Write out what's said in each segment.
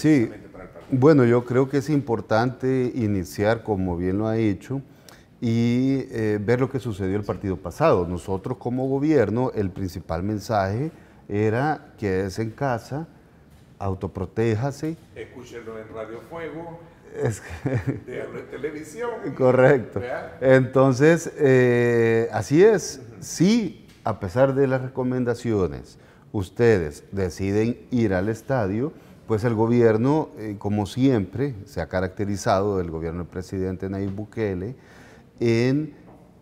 Sí, bueno, yo creo que es importante iniciar, como bien lo ha hecho, y eh, ver lo que sucedió el partido pasado. Nosotros como gobierno, el principal mensaje era es en casa, autoprotéjase. Escúchenlo en Radio Fuego. Es en televisión. Correcto. Entonces, eh, así es. Si Sí, a pesar de las recomendaciones, ustedes deciden ir al estadio, pues el gobierno, eh, como siempre, se ha caracterizado, el gobierno del presidente Nayib Bukele, en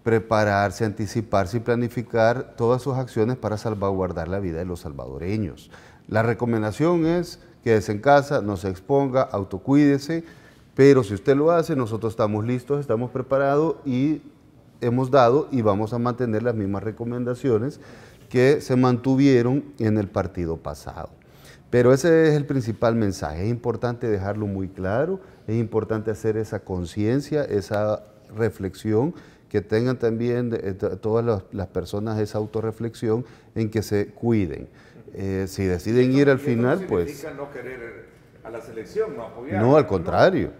prepararse, anticiparse y planificar todas sus acciones para salvaguardar la vida de los salvadoreños. La recomendación es quédese en casa, no se exponga, autocuídese, pero si usted lo hace, nosotros estamos listos, estamos preparados y hemos dado y vamos a mantener las mismas recomendaciones que se mantuvieron en el partido pasado. Pero ese es el principal mensaje. Es importante dejarlo muy claro, es importante hacer esa conciencia, esa reflexión, que tengan también eh, todas las, personas esa autorreflexión en que se cuiden. Eh, si deciden ir al final, pues... No querer a la selección, no apoyar. No, al contrario.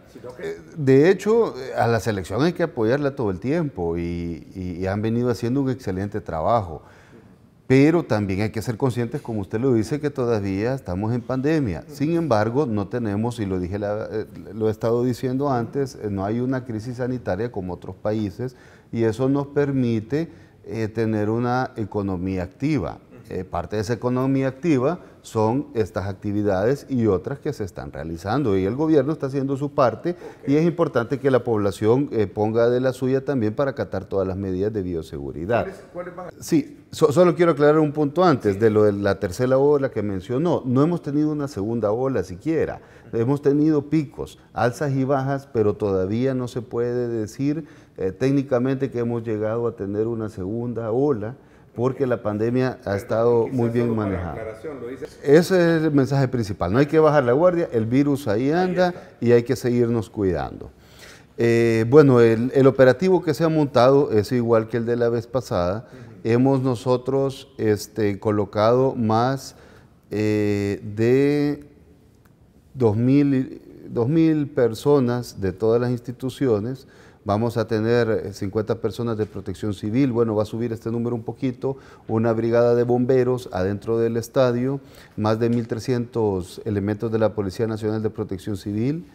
Eh, de hecho, a la selección hay que apoyarla todo el tiempo y, y han venido haciendo un excelente trabajo. Pero también hay que ser conscientes, como usted lo dice, que todavía estamos en pandemia. Sin embargo, no tenemos, y lo dije, eh, lo he estado diciendo antes, eh, no hay una crisis sanitaria como otros países y eso nos permite eh, tener una economía activa. Eh, parte de esa economía activa son estas actividades y otras que se están realizando. Y el gobierno está haciendo su parte y es importante que la población eh, ponga de la suya también para acatar todas las medidas de bioseguridad. Sí, solo quiero aclarar un punto antes de lo de la tercera ola que mencionó. No hemos tenido una segunda ola siquiera. Hemos tenido picos, alzas y bajas, pero todavía no se puede decir eh, técnicamente que hemos llegado a tener una segunda ola porque la pandemia ha estado muy bien manejada. Ese es el mensaje principal. No hay que bajar la guardia, el virus ahí anda y hay que seguirnos cuidando. Eh, bueno, el, operativo que se ha montado es igual que el de la vez pasada. Hemos nosotros este, colocado más eh, de 2.000 personas de todas las instituciones vamos a tener 50 eh, personas de protección civil, bueno, va a subir este número un poquito, una brigada de bomberos adentro del estadio, más de 1.300 elementos de la Policía Nacional de Protección Civil,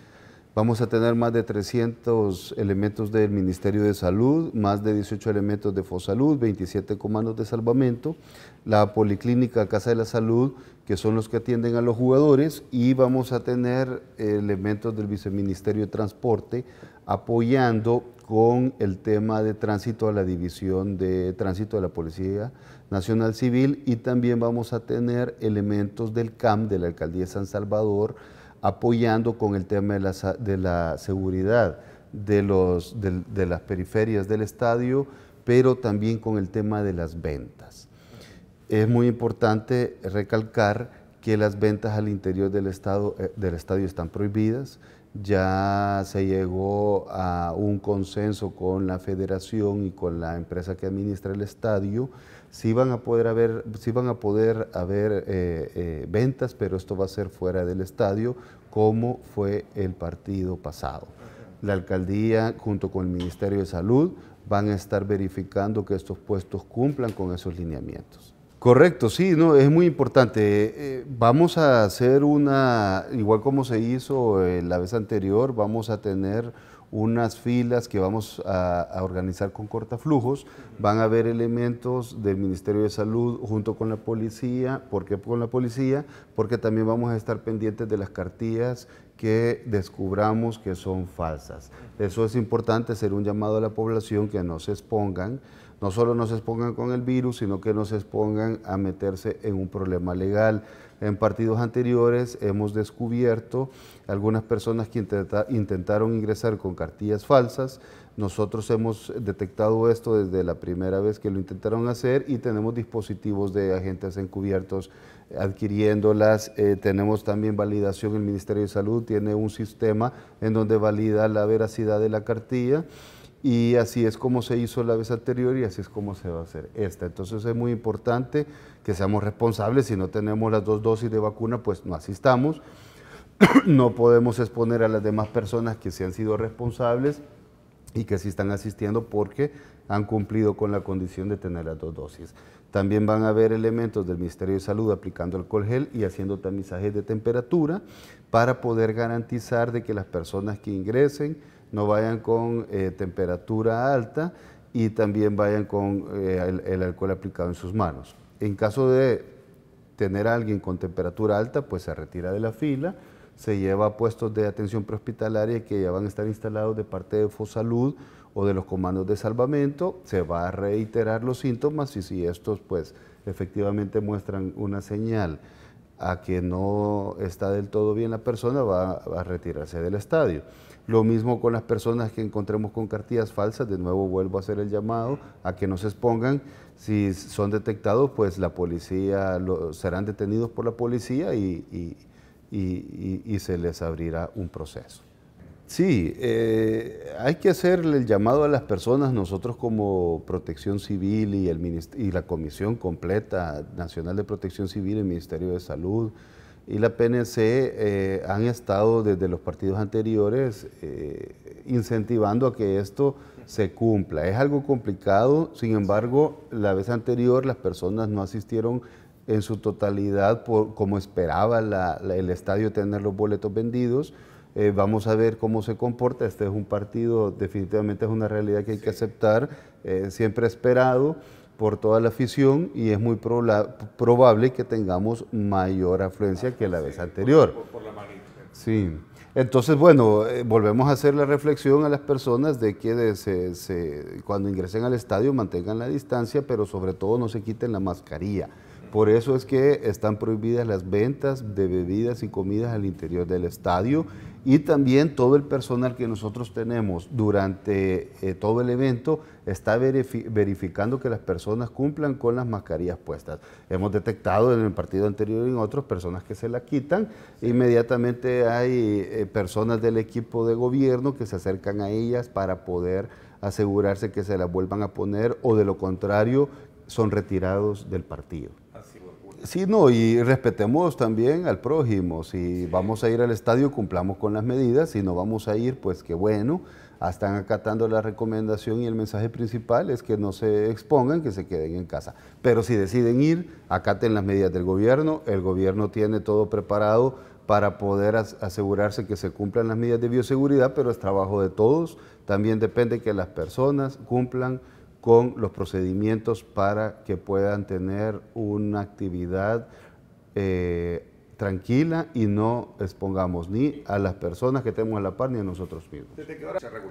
Vamos a tener más de 300 elementos del Ministerio de Salud, más de 18 elementos de Fosalud, 27 comandos de salvamento, la Policlínica Casa de la Salud, que son los que atienden a los jugadores, y vamos a tener elementos del Viceministerio de Transporte, apoyando con el tema de tránsito a la División de Tránsito de la Policía Nacional Civil y también vamos a tener elementos del CAM de la Alcaldía de San Salvador apoyando con el tema de la, seguridad de, los, las periferias del estadio, pero también con el tema de las ventas. Es muy importante recalcar que las ventas al interior del eh, estadio están prohibidas, ya se llegó a un consenso con la federación y con la empresa que administra el estadio, sí van a poder haber, van a poder haber eh, eh, ventas, pero esto va a ser fuera del estadio, como fue el partido pasado. La alcaldía, junto con el Ministerio de Salud, van a estar verificando que estos puestos cumplan con esos lineamientos. Correcto, sí, no, es muy importante. Eh, vamos a hacer una, igual como se hizo eh, la vez anterior, vamos a tener unas filas que vamos a, organizar con cortaflujos. Van a haber elementos del Ministerio de Salud junto con la policía. ¿Por qué con la policía? Porque también vamos a estar pendientes de las cartillas que descubramos que son falsas. Eso es importante, hacer un llamado a la población que no se expongan no solo nos expongan con el virus, sino que nos expongan a meterse en un problema legal. En partidos anteriores hemos descubierto algunas personas que intentaron ingresar con cartillas falsas. Nosotros hemos detectado esto desde la primera vez que lo intentaron hacer y tenemos dispositivos de agentes encubiertos adquiriéndolas. Eh, tenemos también validación, el Ministerio de Salud tiene un sistema en donde valida la veracidad de la cartilla y así es como se hizo la vez anterior y así es como se va a hacer esta. Entonces es muy importante que seamos responsables. Si no tenemos las dos dosis de vacuna, pues no asistamos. No podemos exponer a las demás personas que se han sido responsables y que sí están asistiendo porque han cumplido con la condición de tener las dos dosis. También van a haber elementos del Ministerio de Salud aplicando alcohol gel y haciendo tamizajes de temperatura para poder garantizar de que las personas que ingresen no vayan con eh, temperatura alta y también vayan con eh, el, alcohol aplicado en sus manos. En caso de tener a alguien con temperatura alta, pues se retira de la fila, se lleva a puestos de atención prehospitalaria que ya van a estar instalados de parte de Fosalud o de los comandos de salvamento, se va a reiterar los síntomas y si estos pues efectivamente muestran una señal a que no está del todo bien la persona, va, a retirarse del estadio. Lo mismo con las personas que encontremos con cartillas falsas, de nuevo vuelvo a hacer el llamado a que no se expongan. Si son detectados, pues la policía, serán detenidos por la policía y se les abrirá un proceso. Sí, eh, hay que hacerle el llamado a las personas, nosotros como Protección Civil y, el y la Comisión Completa Nacional de Protección Civil, el Ministerio de Salud y la PNC eh, han estado desde los partidos anteriores eh, incentivando a que esto se cumpla. Es algo complicado, sin embargo, la vez anterior las personas no asistieron en su totalidad como esperaba el estadio tener los boletos vendidos eh, vamos a ver cómo se comporta. Este es un partido, definitivamente es una realidad que hay que aceptar, eh, siempre esperado por toda la afición y es muy probable que tengamos mayor afluencia que la vez anterior. sí. Entonces, bueno, eh, volvemos a hacer la reflexión a las personas de que cuando ingresen al estadio mantengan la distancia, pero sobre todo no se quiten la mascarilla por eso es que están prohibidas las ventas de bebidas y comidas al interior del estadio y también todo el personal que nosotros tenemos durante eh, todo el evento está verificando que las personas cumplan con las mascarillas puestas. Hemos detectado en el partido anterior y en otros personas que se la quitan. Inmediatamente hay eh, personas del equipo de gobierno que se acercan a ellas para poder asegurarse que se las vuelvan a poner o de lo contrario son retirados del partido. Sí, no, y respetemos también al prójimo. Si vamos a ir al estadio, cumplamos con las medidas. Si no vamos a ir, pues que bueno. Ah, están acatando la recomendación y el mensaje principal es que no se expongan, que se queden en casa. Pero si deciden ir, acaten las medidas del gobierno. El gobierno tiene todo preparado para poder asegurarse que se cumplan las medidas de bioseguridad, pero es trabajo de todos. También depende que las personas cumplan con los procedimientos para que puedan tener una actividad eh, tranquila y no expongamos ni a las personas que tenemos a la par ni a nosotros mismos.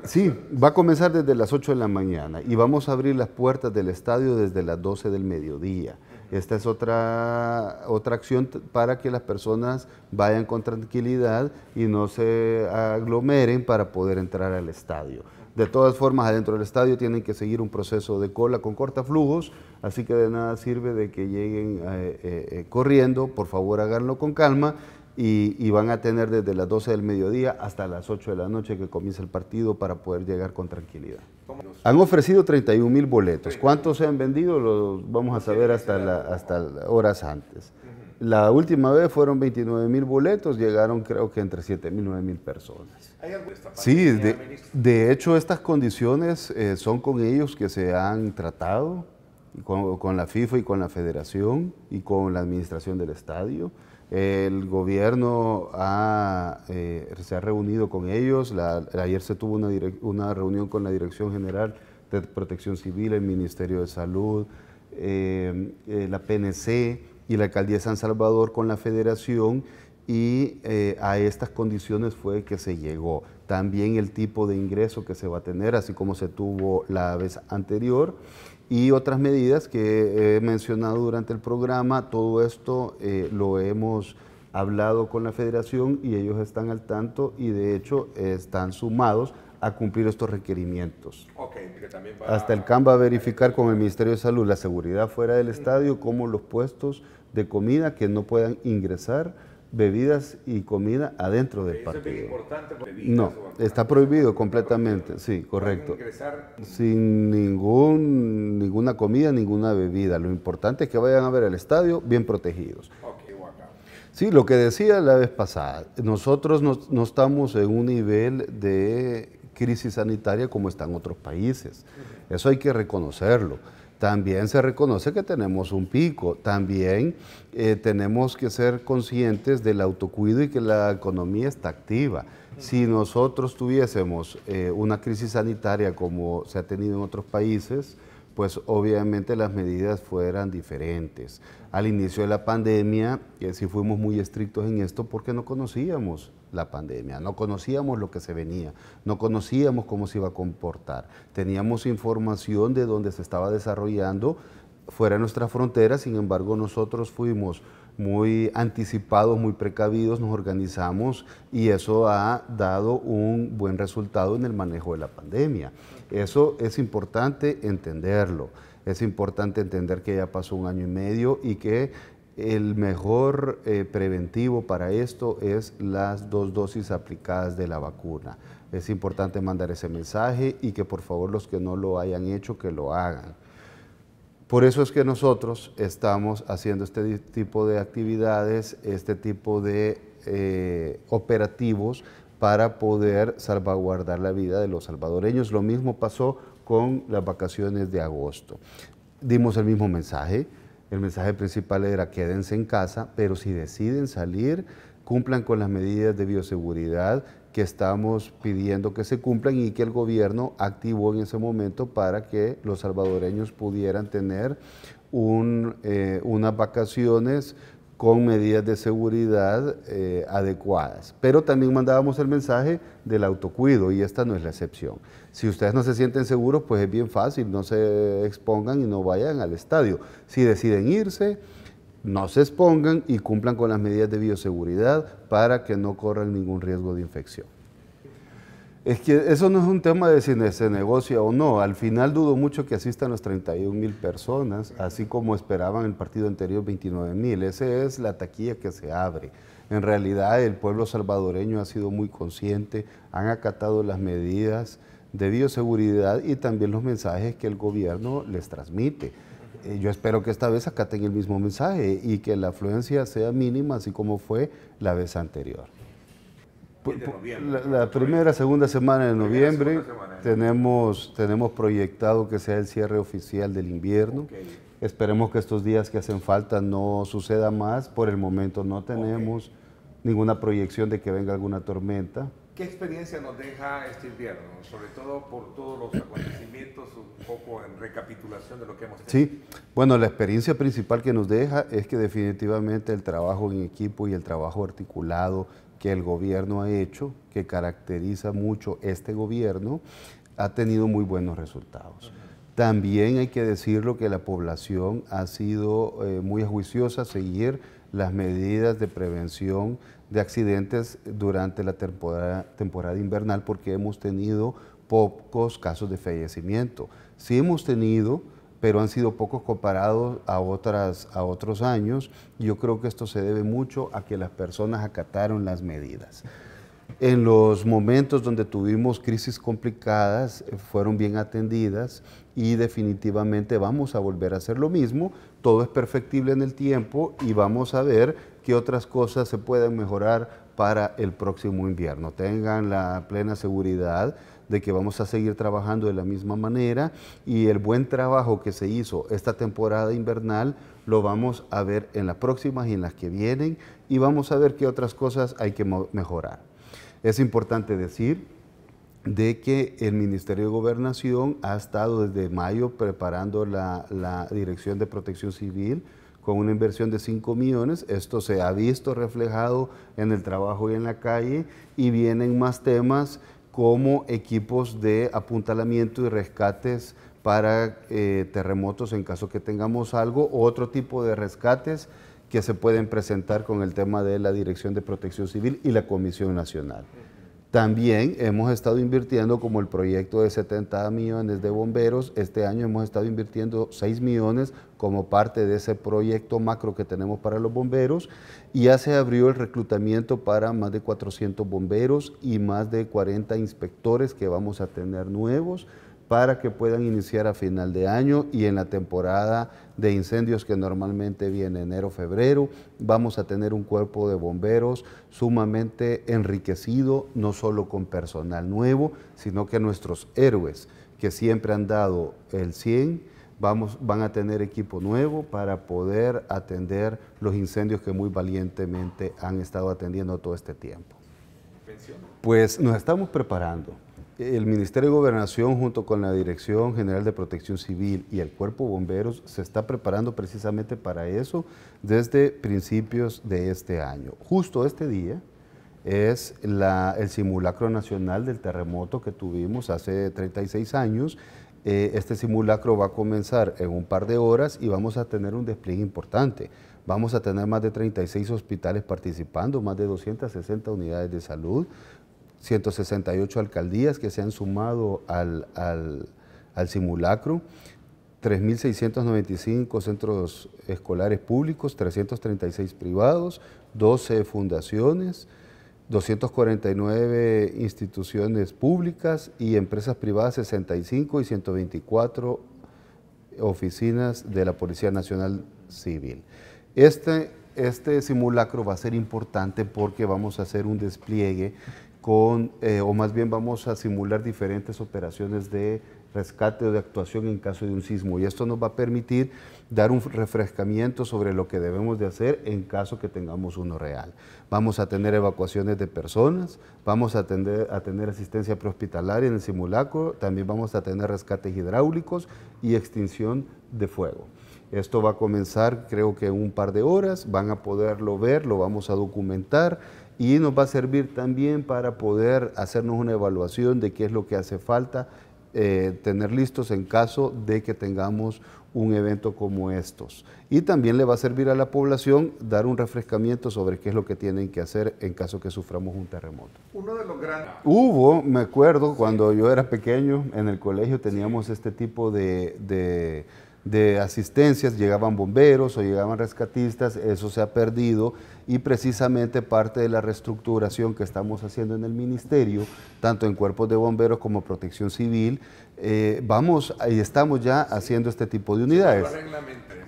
Sí, va a comenzar desde las 8 de la mañana y vamos a abrir las puertas del estadio desde las 12 del mediodía. Esta es otra, otra acción para que las personas vayan con tranquilidad y no se aglomeren para poder entrar al estadio. De todas formas, adentro del estadio tienen que seguir un proceso de cola con cortaflujos, así que de nada sirve de que lleguen eh, eh, eh, corriendo, por favor háganlo con calma y, van a tener desde las 12 del mediodía hasta las 8 de la noche que comienza el partido para poder llegar con tranquilidad. Han ofrecido 31 mil boletos. ¿Cuántos se han vendido? Los vamos a saber hasta, la, hasta horas antes. La última vez fueron 29 mil boletos, llegaron creo que entre 7 mil, 9 mil personas. ¿Hay sí, de, de, hecho estas condiciones eh, son con ellos que se han tratado, con, la FIFA y con la federación y con la administración del estadio. El gobierno eh, se ha reunido con ellos, ayer se tuvo una, reunión con la Dirección General de Protección Civil, el Ministerio de Salud, eh, la PNC, y la alcaldía de San Salvador con la federación y eh, a estas condiciones fue que se llegó. También el tipo de ingreso que se va a tener, así como se tuvo la vez anterior, y otras medidas que he mencionado durante el programa. Todo esto eh, lo hemos hablado con la federación y ellos están al tanto y de hecho están sumados a cumplir estos requerimientos. Hasta el CAM va a verificar con el Ministerio de Salud la seguridad fuera del estadio, como los puestos de comida que no puedan ingresar bebidas y comida adentro del partido. es importante no, está prohibido completamente, sí, correcto. Sin ningún, ninguna comida, ninguna bebida. Lo importante es que vayan a ver el estadio bien protegidos. Sí, lo que decía la vez pasada, nosotros no estamos en un nivel de crisis sanitaria como están otros países. Eso hay que reconocerlo. También se reconoce que tenemos un pico, también eh, tenemos que ser conscientes del autocuido y que la economía está activa. Si nosotros tuviésemos eh, una crisis sanitaria como se ha tenido en otros países, pues obviamente las medidas fueran diferentes. Al inicio de la pandemia, sí fuimos muy estrictos en esto porque no conocíamos la pandemia, no conocíamos lo que se venía, no conocíamos cómo se iba a comportar. Teníamos información de dónde se estaba desarrollando fuera de nuestras fronteras, sin embargo nosotros fuimos muy anticipados, muy precavidos, nos organizamos y eso ha dado un buen resultado en el manejo de la pandemia. Eso es importante entenderlo. Es importante entender que ya pasó un año y medio y que el mejor eh, preventivo para esto es las dos dosis aplicadas de la vacuna. Es importante mandar ese mensaje y que por favor los que no lo hayan hecho, que lo hagan. Por eso es que nosotros estamos haciendo este tipo de actividades, este tipo de eh, operativos para poder salvaguardar la vida de los salvadoreños. Lo mismo pasó con las vacaciones de agosto. Dimos el mismo mensaje. El mensaje principal era quédense en casa, pero si deciden salir, cumplan con las medidas de bioseguridad que estamos pidiendo que se cumplan y que el gobierno activó en ese momento para que los salvadoreños pudieran tener eh, unas vacaciones con medidas de seguridad eh, adecuadas. Pero también mandábamos el mensaje del autocuido y esta no es la excepción. Si ustedes no se sienten seguros, pues es bien fácil, no se expongan y no vayan al estadio. Si deciden irse, no se expongan y cumplan con las medidas de bioseguridad para que no corran ningún riesgo de infección. Es que eso no es un tema de si se negocia o no. Al final dudo mucho que asistan las 31 mil personas, así como esperaban el partido anterior 29 mil. Esa es la taquilla que se abre. En realidad el pueblo salvadoreño ha sido muy consciente, han acatado las medidas de bioseguridad y también los mensajes que el gobierno les transmite. Eh, yo espero que esta vez acaten el mismo mensaje y que la afluencia sea mínima, así como fue la vez anterior. La, la, primera, segunda semana de noviembre tenemos, tenemos proyectado que sea el cierre oficial del invierno. Esperemos que estos días que hacen falta no suceda más. Por el momento no tenemos ninguna proyección de que venga alguna tormenta. ¿Qué experiencia nos deja este invierno? Sobre todo por todos los acontecimientos, un poco en recapitulación de lo que hemos tenido. Sí, bueno, la experiencia principal que nos deja es que definitivamente el trabajo en equipo y el trabajo articulado que el gobierno ha hecho, que caracteriza mucho este gobierno, ha tenido muy buenos resultados. También hay que decirlo que la población ha sido eh, muy juiciosa a seguir las medidas de prevención de accidentes durante la temporada, temporada invernal porque hemos tenido pocos casos de fallecimiento. Sí hemos tenido pero han sido pocos comparados a, otras, a otros años. Yo creo que esto se debe mucho a que las personas acataron las medidas. En los momentos donde tuvimos crisis complicadas, eh, fueron bien atendidas y definitivamente vamos a volver a hacer lo mismo. Todo es perfectible en el tiempo y vamos a ver qué otras cosas se pueden mejorar para el próximo invierno. Tengan la plena seguridad de que vamos a seguir trabajando de la misma manera y el buen trabajo que se hizo esta temporada invernal lo vamos a ver en las próximas y en las que vienen y vamos a ver qué otras cosas hay que mejorar. Es importante decir de que el Ministerio de Gobernación ha estado desde mayo preparando la, la Dirección de Protección Civil, con una inversión de 5 millones. Esto se ha visto reflejado en el trabajo y en la calle y vienen más temas como equipos de apuntalamiento y rescates para eh, terremotos en caso que tengamos algo, o otro tipo de rescates que se pueden presentar con el tema de la Dirección de Protección Civil y la Comisión Nacional. También hemos estado invirtiendo, como el proyecto de 70 millones de bomberos, este año hemos estado invirtiendo 6 millones como parte de ese proyecto macro que tenemos para los bomberos. Y ya se abrió el reclutamiento para más de 400 bomberos y más de 40 inspectores que vamos a tener nuevos para que puedan iniciar a final de año y en la temporada de incendios que normalmente viene enero, febrero. Vamos a tener un cuerpo de bomberos sumamente enriquecido, no solo con personal nuevo, sino que nuestros héroes que siempre han dado el 100, Vamos, van a tener equipo nuevo para poder atender los incendios que muy valientemente han estado atendiendo todo este tiempo. Pues nos estamos preparando el Ministerio de Gobernación junto con la Dirección General de Protección Civil y el Cuerpo Bomberos se está preparando precisamente para eso desde principios de este año. Justo este día es el simulacro nacional del terremoto que tuvimos hace 36 años. Eh, este simulacro va a comenzar en un par de horas y vamos a tener un despliegue importante. Vamos a tener más de 36 hospitales participando, más de 260 unidades de salud, 168 alcaldías que se han sumado al, simulacro, 3.695 centros escolares públicos, 336 privados, 12 fundaciones, 249 instituciones públicas y empresas privadas 65 y 124 oficinas de la Policía Nacional Civil. Este, este simulacro va a ser importante porque vamos a hacer un despliegue con, eh, o más bien vamos a simular diferentes operaciones de rescate o de actuación en caso de un sismo. Y esto nos va a permitir dar un refrescamiento sobre lo que debemos de hacer en caso que tengamos uno real. Vamos a tener evacuaciones de personas, vamos a, tener, a tener asistencia prehospitalaria en el simulacro, también vamos a tener rescates hidráulicos y extinción de fuego. Esto va a comenzar creo que en un par de horas, van a poderlo ver, lo vamos a documentar y nos va a servir también para poder hacernos una evaluación de qué es lo que hace falta eh, tener listos en caso de que tengamos un evento como estos. Y también le va a servir a la población dar un refrescamiento sobre qué es lo que tienen que hacer en caso que suframos un terremoto. Uno de los grandes... Hubo, me acuerdo, cuando yo era pequeño, en el colegio teníamos este tipo de de asistencias, llegaban bomberos o llegaban rescatistas, eso se ha perdido y precisamente parte de la reestructuración que estamos haciendo en el ministerio, tanto en cuerpos de bomberos como protección civil, eh, vamos y estamos ya haciendo este tipo de unidades.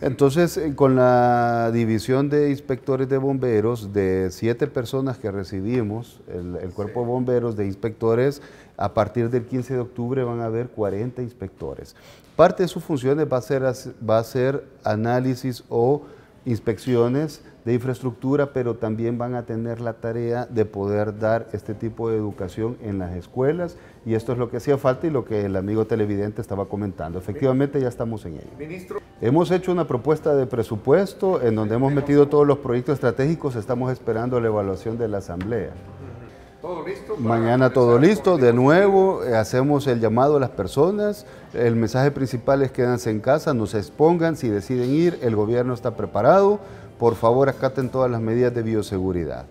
Entonces, eh, con la división de inspectores de bomberos, de siete personas que recibimos, el, el cuerpo de bomberos de inspectores, a partir del 15 de octubre van a haber 40 inspectores. Parte de sus funciones va a ser, va a ser análisis o inspecciones de infraestructura, pero también van a tener la tarea de poder dar este tipo de educación en las escuelas y esto es lo que hacía falta y lo que el amigo televidente estaba comentando. Efectivamente ya estamos en ello. Ministro. Hemos hecho una propuesta de presupuesto en donde hemos metido todos los proyectos estratégicos, estamos esperando la evaluación de la Asamblea todo listo. Mañana todo listo, de nuevo eh, hacemos el llamado a las personas, el mensaje principal es quédense en casa, no se expongan, si deciden ir, el gobierno está preparado, por favor acaten todas las medidas de bioseguridad.